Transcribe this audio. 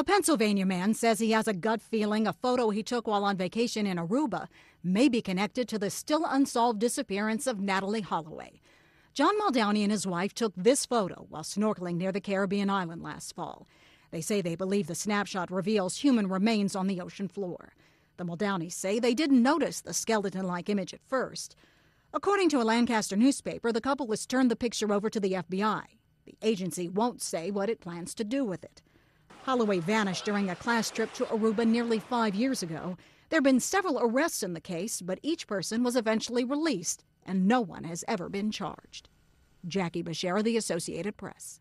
A Pennsylvania man says he has a gut feeling a photo he took while on vacation in Aruba may be connected to the still unsolved disappearance of Natalie Holloway. John Muldowney and his wife took this photo while snorkeling near the Caribbean island last fall. They say they believe the snapshot reveals human remains on the ocean floor. The Muldowneys say they didn't notice the skeleton like image at first. According to a Lancaster newspaper, the couple has turned the picture over to the FBI. The agency won't say what it plans to do with it. Holloway vanished during a class trip to Aruba nearly five years ago. There have been several arrests in the case, but each person was eventually released, and no one has ever been charged. Jackie Bashera, The Associated Press.